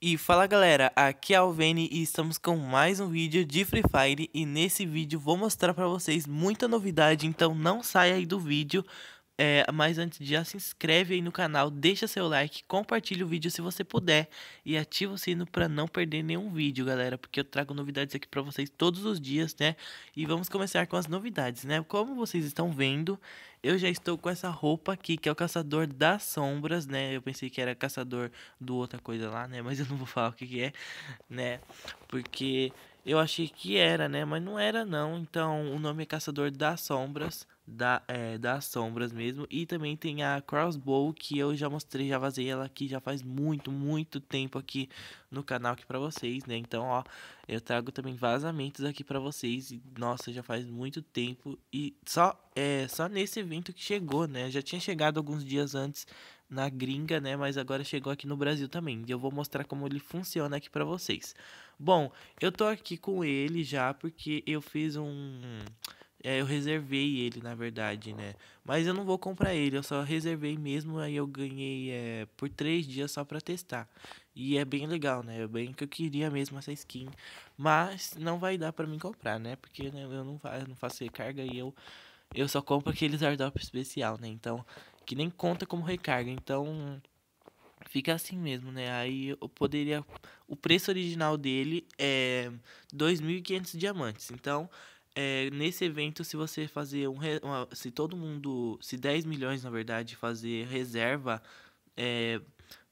E fala galera, aqui é o Vene e estamos com mais um vídeo de Free Fire e nesse vídeo vou mostrar para vocês muita novidade, então não saia aí do vídeo, é, mas antes já se inscreve aí no canal, deixa seu like, compartilha o vídeo se você puder e ativa o sino para não perder nenhum vídeo galera, porque eu trago novidades aqui para vocês todos os dias né, e vamos começar com as novidades né, como vocês estão vendo eu já estou com essa roupa aqui, que é o Caçador das Sombras, né? Eu pensei que era Caçador do outra coisa lá, né? Mas eu não vou falar o que, que é, né? Porque eu achei que era, né? Mas não era, não. Então, o nome é Caçador das Sombras da, é, das sombras mesmo. E também tem a Crossbow, que eu já mostrei, já vazei ela aqui já faz muito, muito tempo aqui no canal aqui pra vocês, né? Então, ó, eu trago também vazamentos aqui pra vocês. E, nossa, já faz muito tempo e só, é, só nesse evento que chegou, né? Já tinha chegado alguns dias antes na gringa, né? Mas agora chegou aqui no Brasil também. E eu vou mostrar como ele funciona aqui pra vocês. Bom, eu tô aqui com ele já porque eu fiz um é, eu reservei ele, na verdade, né? Mas eu não vou comprar ele, eu só reservei mesmo, aí eu ganhei é, por três dias só pra testar. E é bem legal, né? É bem que eu queria mesmo essa skin. Mas não vai dar pra mim comprar, né? Porque né, eu, não, eu não faço recarga e eu, eu só compro aqueles airdrop especial, né? Então, que nem conta como recarga. Então, fica assim mesmo, né? Aí eu poderia. O preço original dele é 2.500 diamantes. Então é, nesse evento, se você fazer um. Uma, se todo mundo. Se 10 milhões, na verdade, fazer reserva, é,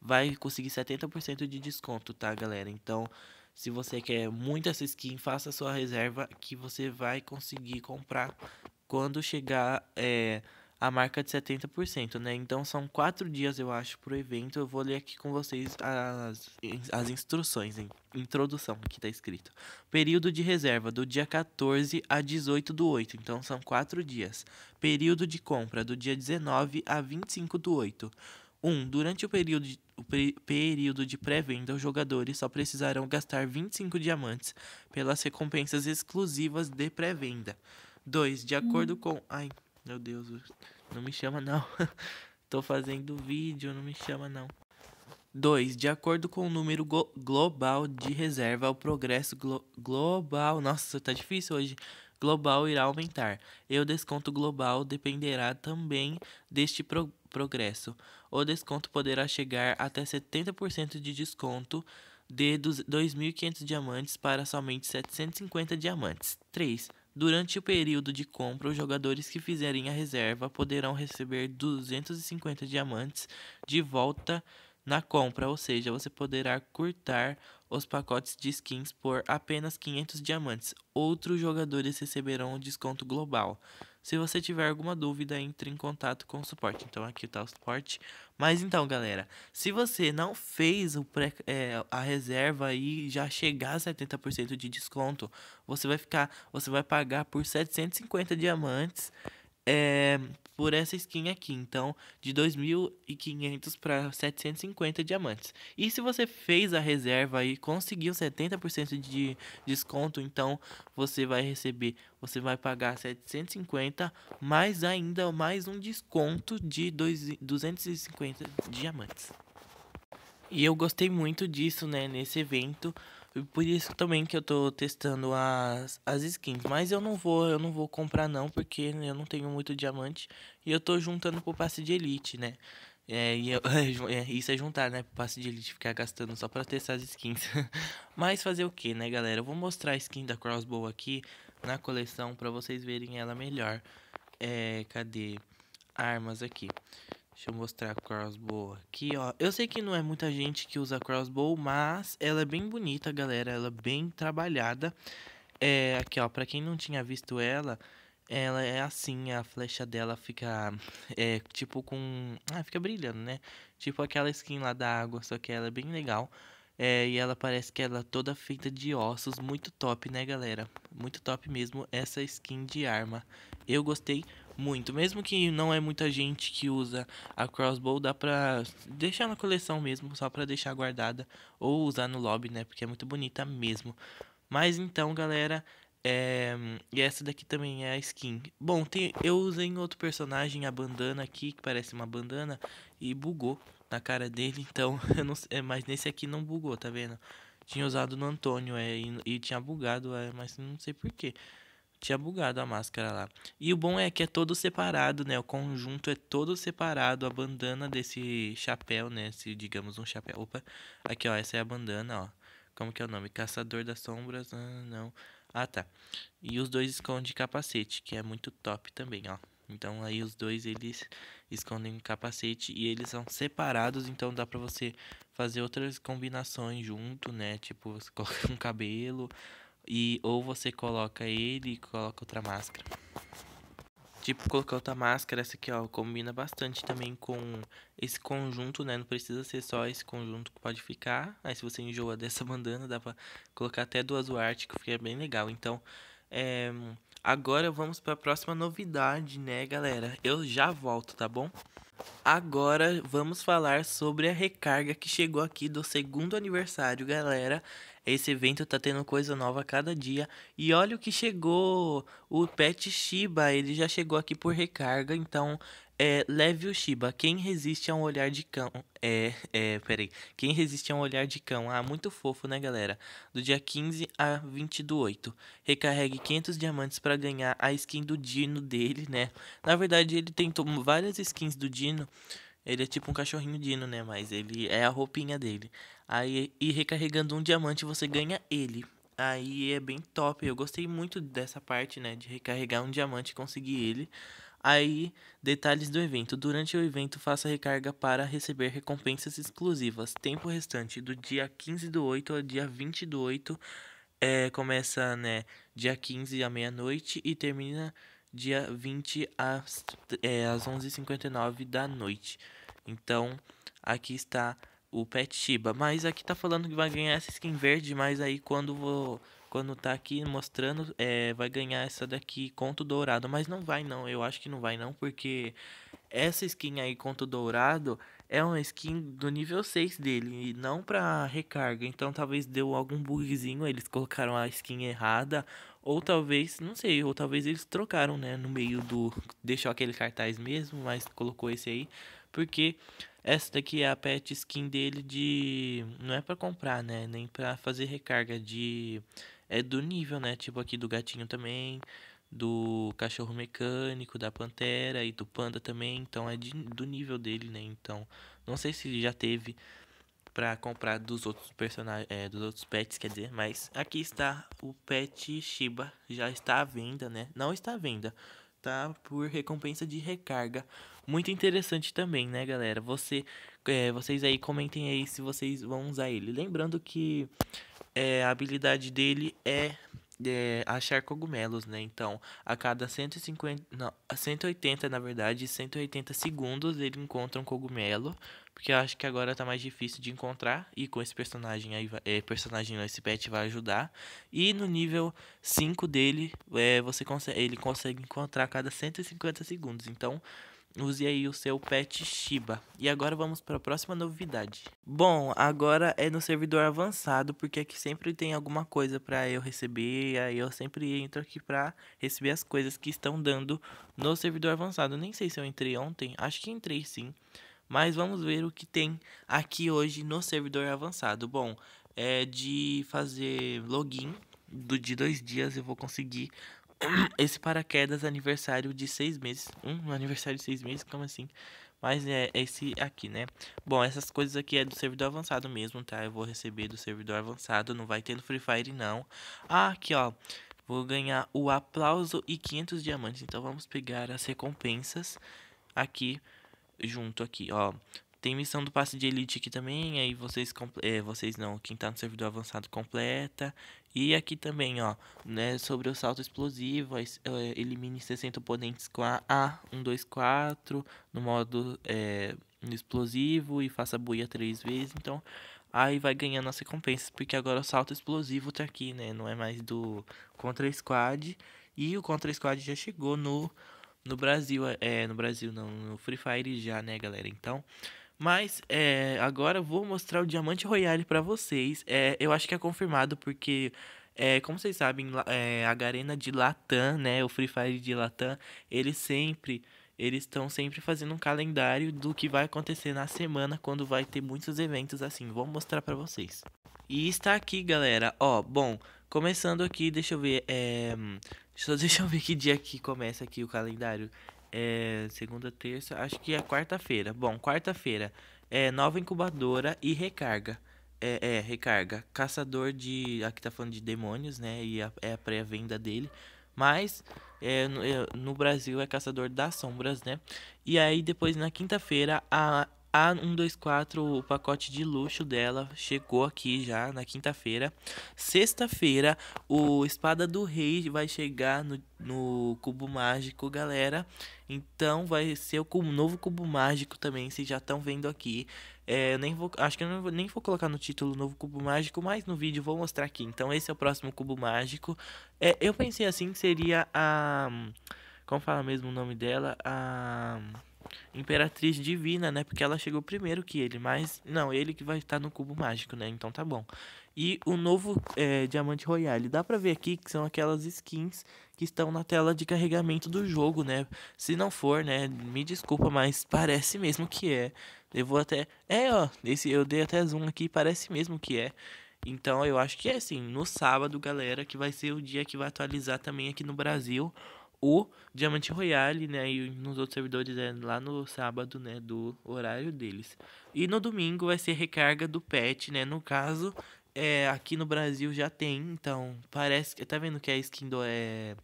vai conseguir 70% de desconto, tá, galera? Então, se você quer muito essa skin, faça sua reserva que você vai conseguir comprar quando chegar. É, a marca de 70%, né? Então são quatro dias, eu acho, pro evento. Eu vou ler aqui com vocês as, as instruções, hein? Introdução que tá escrito. Período de reserva, do dia 14 a 18 do 8. Então são quatro dias. Período de compra, do dia 19 a 25 do 8. 1. Um, durante o período de, o período de pré-venda, os jogadores só precisarão gastar 25 diamantes pelas recompensas exclusivas de pré-venda. 2. De acordo hum. com. Ai, meu Deus, não me chama não. Tô fazendo vídeo, não me chama não. 2. De acordo com o número global de reserva, o progresso glo global. Nossa, tá difícil hoje. Global irá aumentar. E o desconto global dependerá também deste pro progresso. O desconto poderá chegar até 70% de desconto de 2.500 diamantes para somente 750 diamantes. 3. Durante o período de compra, os jogadores que fizerem a reserva poderão receber 250 diamantes de volta na compra, ou seja, você poderá curtar os pacotes de skins por apenas 500 diamantes. Outros jogadores receberão um desconto global. Se você tiver alguma dúvida, entre em contato com o suporte. Então aqui está o suporte. Mas então, galera, se você não fez o pré, é, a reserva e já chegar a 70% de desconto, você vai ficar, você vai pagar por 750 diamantes é, por essa skin aqui, então de 2.500 para 750 diamantes. E se você fez a reserva e conseguiu 70% de desconto, então você vai receber, você vai pagar 750 mais ainda mais um desconto de 250 diamantes. E eu gostei muito disso, né, nesse evento, por isso também que eu tô testando as, as skins. Mas eu não vou, eu não vou comprar não, porque eu não tenho muito diamante. E eu tô juntando pro passe de elite, né? É, eu, é, é, isso é juntar, né? Pro passe de elite ficar gastando só pra testar as skins. Mas fazer o que, né, galera? Eu vou mostrar a skin da Crossbow aqui na coleção pra vocês verem ela melhor. É, cadê? Armas aqui. Deixa eu mostrar a crossbow aqui, ó. Eu sei que não é muita gente que usa crossbow, mas ela é bem bonita, galera. Ela é bem trabalhada. É, aqui, ó, pra quem não tinha visto ela, ela é assim, a flecha dela fica, é, tipo com... Ah, fica brilhando, né? Tipo aquela skin lá da água, só que ela é bem legal. É, e ela parece que ela é toda feita de ossos, muito top, né, galera? Muito top mesmo essa skin de arma. Eu gostei muito. Mesmo que não é muita gente que usa a crossbow, dá pra deixar na coleção mesmo, só pra deixar guardada. Ou usar no lobby, né? Porque é muito bonita mesmo. Mas então, galera, é... e essa daqui também é a skin. Bom, tem... eu usei em outro personagem a bandana aqui, que parece uma bandana, e bugou na cara dele. Então, eu não sei... É, mas nesse aqui não bugou, tá vendo? Tinha usado no Antônio é... e... e tinha bugado, é... mas não sei porquê tinha bugado a máscara lá. E o bom é que é todo separado, né? O conjunto é todo separado. A bandana desse chapéu, né? Se digamos um chapéu. Opa, aqui ó, essa é a bandana, ó. Como que é o nome? Caçador das Sombras. Ah, não. Ah, tá. E os dois escondem capacete, que é muito top também, ó. Então aí os dois eles escondem o capacete e eles são separados, então dá para você fazer outras combinações junto, né? Tipo, você coloca um cabelo, e ou você coloca ele e coloca outra máscara. Tipo, colocar outra máscara, essa aqui, ó, combina bastante também com esse conjunto, né? Não precisa ser só esse conjunto que pode ficar. Aí se você enjoa dessa bandana, dá pra colocar até duas arte que fica bem legal. Então, é... agora vamos pra próxima novidade, né, galera? Eu já volto, tá bom? Agora vamos falar sobre a recarga que chegou aqui do segundo aniversário, galera. Esse evento tá tendo coisa nova a cada dia. E olha o que chegou! O Pet Shiba, ele já chegou aqui por recarga, então é, leve o Shiba. Quem resiste a um olhar de cão. É, é, peraí. Quem resiste a um olhar de cão. Ah, muito fofo, né, galera? Do dia 15 a 20 do 8. Recarregue 500 diamantes para ganhar a skin do Dino dele, né? Na verdade, ele tentou várias skins do Dino. Ele é tipo um cachorrinho dino, né? Mas ele é a roupinha dele. Aí, e recarregando um diamante, você ganha ele. Aí é bem top. Eu gostei muito dessa parte, né? De recarregar um diamante e conseguir ele. Aí, detalhes do evento. Durante o evento, faça recarga para receber recompensas exclusivas. Tempo restante, do dia 15 do 8 ao dia 20 do 8. É, eh, começa, né? Dia 15 à meia-noite e termina dia 20 às, é, às 11h59 da noite. Então, aqui está o Pet Shiba. Mas aqui tá falando que vai ganhar essa skin verde, mas aí quando vou quando tá aqui mostrando, é, vai ganhar essa daqui, Conto Dourado. Mas não vai não, eu acho que não vai não, porque essa skin aí, Conto Dourado, é uma skin do nível 6 dele, e não pra recarga. Então talvez deu algum bugzinho, eles colocaram a skin errada, ou talvez, não sei, ou talvez eles trocaram, né? No meio do. Deixou aquele cartaz mesmo, mas colocou esse aí. Porque essa daqui é a pet skin dele de. Não é para comprar, né? Nem para fazer recarga de. É do nível, né? Tipo aqui do gatinho também. Do cachorro mecânico, da pantera e do panda também. Então é de... do nível dele, né? Então. Não sei se já teve para comprar dos outros personagens, é, dos outros pets, quer dizer, mas aqui está o pet Shiba, já está à venda, né? Não está à venda, tá por recompensa de recarga. Muito interessante também, né, galera? Você, é, vocês aí comentem aí se vocês vão usar ele. Lembrando que é, a habilidade dele é é, achar cogumelos, né? Então, a cada 150, não, 180, na verdade, 180 segundos ele encontra um cogumelo, porque eu acho que agora tá mais difícil de encontrar e com esse personagem aí, é, personagem esse pet vai ajudar. E no nível 5 dele, é, você consegue, ele consegue encontrar a cada 150 segundos. Então, Use aí o seu pet Shiba. E agora vamos para a próxima novidade. Bom, agora é no servidor avançado, porque aqui sempre tem alguma coisa para eu receber, aí eu sempre entro aqui para receber as coisas que estão dando no servidor avançado. Nem sei se eu entrei ontem, acho que entrei sim. Mas vamos ver o que tem aqui hoje no servidor avançado. Bom, é de fazer login do de dois dias eu vou conseguir esse paraquedas aniversário de seis meses. um aniversário de seis meses, como assim? Mas é esse aqui, né? Bom, essas coisas aqui é do servidor avançado mesmo, tá? Eu vou receber do servidor avançado, não vai ter no Free Fire, não. Ah, aqui, ó. Vou ganhar o aplauso e 500 diamantes. Então, vamos pegar as recompensas aqui, junto aqui, ó. Tem missão do passe de elite aqui também, aí vocês, é, vocês não, quem tá no servidor avançado completa. E aqui também, ó, né, sobre o salto explosivo, aí, é, elimine 60 oponentes com a A124 no modo é, explosivo e faça buia três vezes, então aí vai ganhando as recompensas, porque agora o salto explosivo tá aqui, né, não é mais do Contra Squad, e o Contra Squad já chegou no no Brasil, é, no Brasil não, no Free Fire já, né, galera? Então, mas é, agora eu vou mostrar o Diamante Royale para vocês. É, eu acho que é confirmado porque, é, como vocês sabem, é, a arena de Latam, né, o Free Fire de Latam, eles sempre eles estão sempre fazendo um calendário do que vai acontecer na semana quando vai ter muitos eventos assim. Vou mostrar para vocês. E está aqui, galera. Ó, bom, começando aqui, deixa eu ver. É... Hum, deixa eu ver que dia que começa aqui o calendário. É, segunda, terça, acho que é quarta-feira. Bom, quarta-feira. É, nova incubadora e recarga. É, é, recarga. Caçador de. Aqui tá falando de demônios, né? E a, é a pré-venda dele. Mas é, no, é, no, Brasil é Caçador das Sombras, né? E aí depois na quinta-feira a A124, o pacote de luxo dela, chegou aqui já na quinta-feira. Sexta-feira, o Espada do Rei vai chegar no no Cubo Mágico, galera. Então vai ser o novo Cubo Mágico também, vocês já estão vendo aqui. É, nem vou, acho que eu não, nem vou colocar no título novo Cubo Mágico, mas no vídeo vou mostrar aqui. Então esse é o próximo Cubo Mágico. É, eu pensei assim que seria a... Como fala mesmo o nome dela? A... Imperatriz Divina, né? Porque ela chegou primeiro que ele, mas não, ele que vai estar no cubo mágico, né? Então tá bom e o novo é, Diamante Royale. Dá pra ver aqui que são aquelas skins que estão na tela de carregamento do jogo, né? Se não for, né, me desculpa, mas parece mesmo que é. Eu vou até... É, ó, esse, eu dei até zoom aqui, parece mesmo que é. Então eu acho que é assim, no sábado, galera, que vai ser o dia que vai atualizar também aqui no Brasil o Diamante Royale, né? E nos outros servidores é lá no sábado, né? Do horário deles. E no domingo vai ser recarga do pet, né? No caso, é, aqui no Brasil já tem, então parece que. Tá vendo que a skin do. É,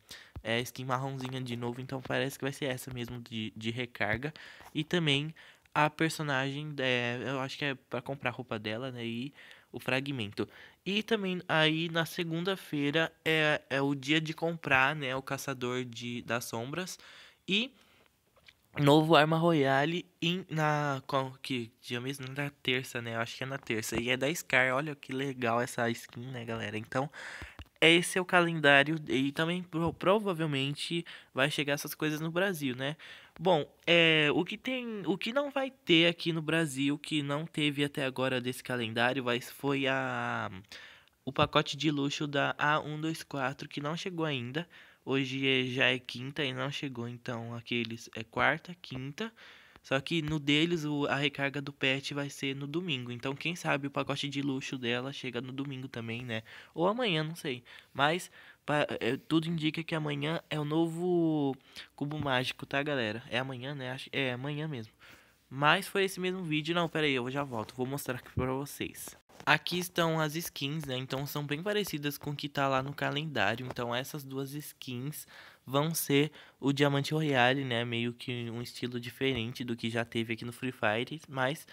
é skin marronzinha de novo, então parece que vai ser essa mesmo de, de recarga. E também a personagem, é, eu acho que é para comprar a roupa dela, né? E o fragmento. E também aí na segunda-feira é, é o dia de comprar, né? O Caçador de, das Sombras. E novo Arma Royale em, na. Qual, que dia mesmo? Na terça, né? Eu acho que é na terça. E é da Scar. Olha que legal essa skin, né, galera? Então, esse é o calendário. E também provavelmente vai chegar essas coisas no Brasil, né? Bom, é, o que tem. O que não vai ter aqui no Brasil, que não teve até agora desse calendário, vai, foi a. O pacote de luxo da A124, que não chegou ainda. Hoje é, já é quinta e não chegou, então aqueles é quarta, quinta. Só que no deles o, a recarga do pet vai ser no domingo. Então, quem sabe o pacote de luxo dela chega no domingo também, né? Ou amanhã, não sei. Mas pra, é, tudo indica que amanhã é o novo cubo mágico, tá, galera? É amanhã, né? Acho, é amanhã mesmo. Mas foi esse mesmo vídeo. Não, pera aí, eu já volto. Vou mostrar aqui pra vocês. Aqui estão as skins, né? Então são bem parecidas com o que tá lá no calendário. Então essas duas skins vão ser o Diamante Royale, né? Meio que um estilo diferente do que já teve aqui no Free Fire, mas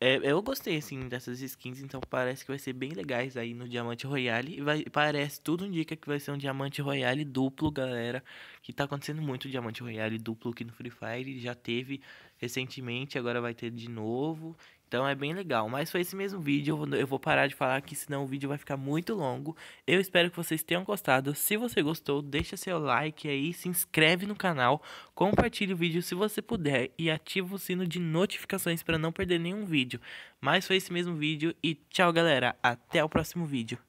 é, eu gostei, assim, dessas skins, então parece que vai ser bem legais aí no Diamante Royale. E vai, parece, tudo indica que vai ser um Diamante Royale duplo, galera. Que tá acontecendo muito Diamante Royale duplo aqui no Free Fire. Já teve recentemente, agora vai ter de novo. Então é bem legal. Mas foi esse mesmo vídeo. Eu vou parar de falar aqui, senão o vídeo vai ficar muito longo. Eu espero que vocês tenham gostado. Se você gostou, deixa seu like aí, se inscreve no canal, compartilhe o vídeo se você puder e ativa o sino de notificações para não perder nenhum vídeo. Mas foi esse mesmo vídeo e tchau, galera. Até o próximo vídeo.